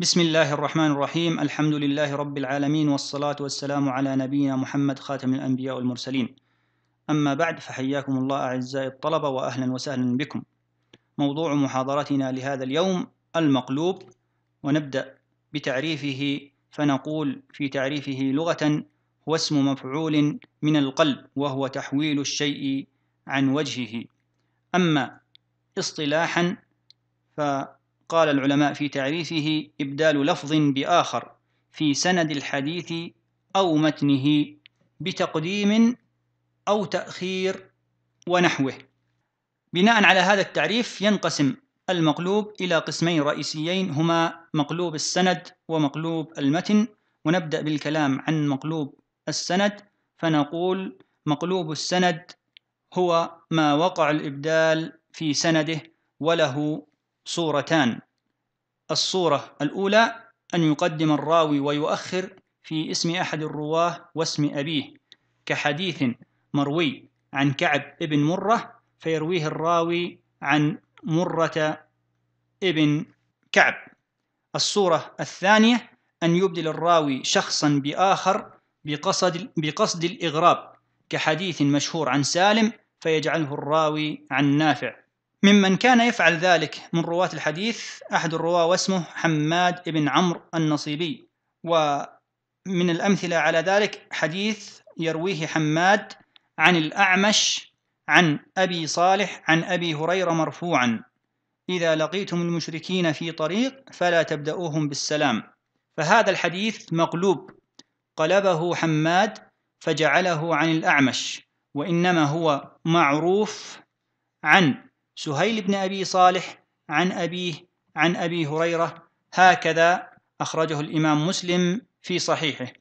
بسم الله الرحمن الرحيم الحمد لله رب العالمين والصلاة والسلام على نبينا محمد خاتم الأنبياء والمرسلين أما بعد فحياكم الله أعزائي الطلبة وأهلا وسهلا بكم موضوع محاضرتنا لهذا اليوم المقلوب ونبدأ بتعريفه فنقول في تعريفه لغة هو اسم مفعول من القلب وهو تحويل الشيء عن وجهه أما اصطلاحا ف قال العلماء في تعريفه إبدال لفظ بآخر في سند الحديث أو متنه بتقديم أو تأخير ونحوه بناء على هذا التعريف ينقسم المقلوب إلى قسمين رئيسيين هما مقلوب السند ومقلوب المتن ونبدأ بالكلام عن مقلوب السند فنقول مقلوب السند هو ما وقع الإبدال في سنده وله صورتان الصورة الأولى أن يقدم الراوي ويؤخر في اسم أحد الرواه واسم أبيه كحديث مروي عن كعب ابن مرة فيرويه الراوي عن مرة ابن كعب الصورة الثانية أن يبدل الراوي شخصا بآخر بقصد, بقصد الإغراب كحديث مشهور عن سالم فيجعله الراوي عن نافع ممن كان يفعل ذلك من رواة الحديث أحد الرواة واسمه حماد بن عمرو النصيبي ومن الأمثلة على ذلك حديث يرويه حماد عن الأعمش عن أبي صالح عن أبي هريرة مرفوعا إذا لقيتم المشركين في طريق فلا تبدأوهم بالسلام فهذا الحديث مقلوب قلبه حماد فجعله عن الأعمش وإنما هو معروف عن سهيل بن أبي صالح عن أبيه عن أبي هريرة هكذا أخرجه الإمام مسلم في صحيحه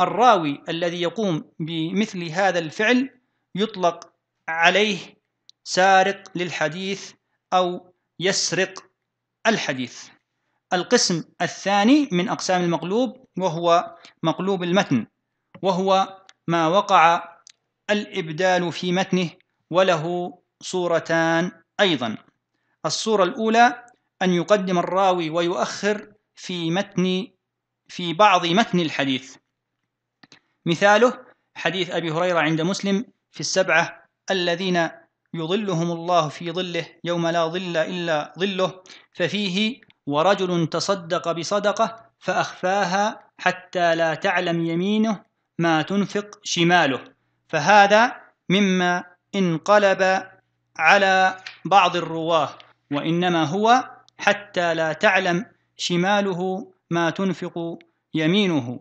الراوي الذي يقوم بمثل هذا الفعل يطلق عليه سارق للحديث أو يسرق الحديث القسم الثاني من أقسام المقلوب وهو مقلوب المتن وهو ما وقع الإبدال في متنه وله صورتان أيضا الصورة الأولى أن يقدم الراوي ويؤخر في متن في بعض متن الحديث مثاله حديث أبي هريرة عند مسلم في السبعة الذين يظلهم الله في ظله يوم لا ظل إلا ظله ففيه ورجل تصدق بصدقة فأخفاها حتى لا تعلم يمينه ما تنفق شماله فهذا مما انقلب على بعض الرواه وانما هو حتى لا تعلم شماله ما تنفق يمينه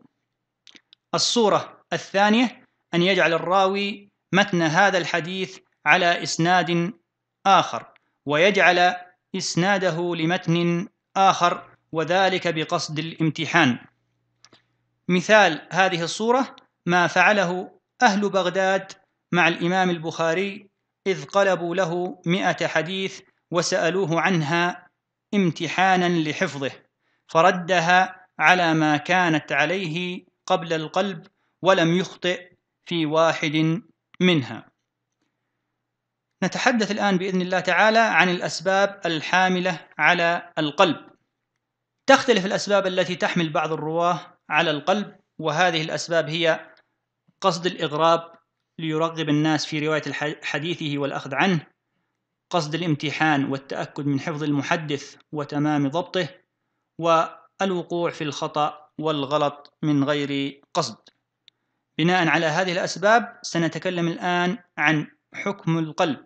الصوره الثانيه ان يجعل الراوي متن هذا الحديث على اسناد اخر ويجعل اسناده لمتن اخر وذلك بقصد الامتحان مثال هذه الصوره ما فعله اهل بغداد مع الامام البخاري إذ قلبوا له مئة حديث وسألوه عنها امتحانا لحفظه فردها على ما كانت عليه قبل القلب ولم يخطئ في واحد منها نتحدث الآن بإذن الله تعالى عن الأسباب الحاملة على القلب تختلف الأسباب التي تحمل بعض الرواة على القلب وهذه الأسباب هي قصد الإغراب ليرغب الناس في رواية حديثه والأخذ عنه قصد الامتحان والتأكد من حفظ المحدث وتمام ضبطه والوقوع في الخطأ والغلط من غير قصد بناء على هذه الأسباب سنتكلم الآن عن حكم القلب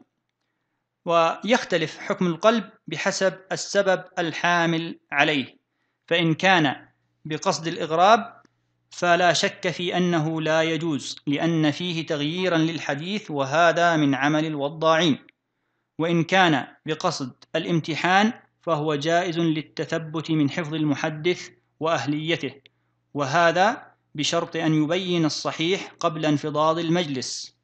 ويختلف حكم القلب بحسب السبب الحامل عليه فإن كان بقصد الإغراب فلا شك في انه لا يجوز لان فيه تغييرا للحديث وهذا من عمل الوضاعين وان كان بقصد الامتحان فهو جائز للتثبت من حفظ المحدث واهليته وهذا بشرط ان يبين الصحيح قبل انفضاض المجلس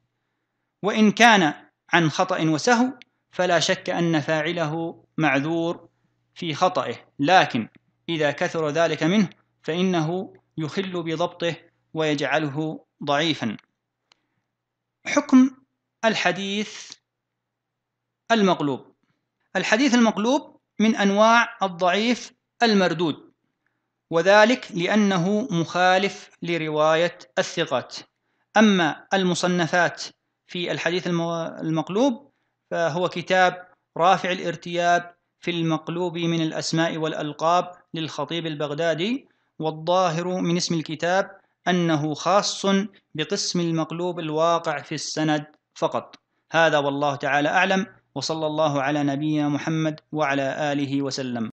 وان كان عن خطا وسهو فلا شك ان فاعله معذور في خطئه لكن اذا كثر ذلك منه فانه يخل بضبطه ويجعله ضعيفا حكم الحديث المقلوب الحديث المقلوب من أنواع الضعيف المردود وذلك لأنه مخالف لرواية الثقات أما المصنفات في الحديث المقلوب فهو كتاب رافع الارتياب في المقلوب من الأسماء والألقاب للخطيب البغدادي والظاهر من اسم الكتاب أنه خاص بقسم المقلوب الواقع في السند فقط هذا والله تعالى أعلم وصلى الله على نبينا محمد وعلى آله وسلم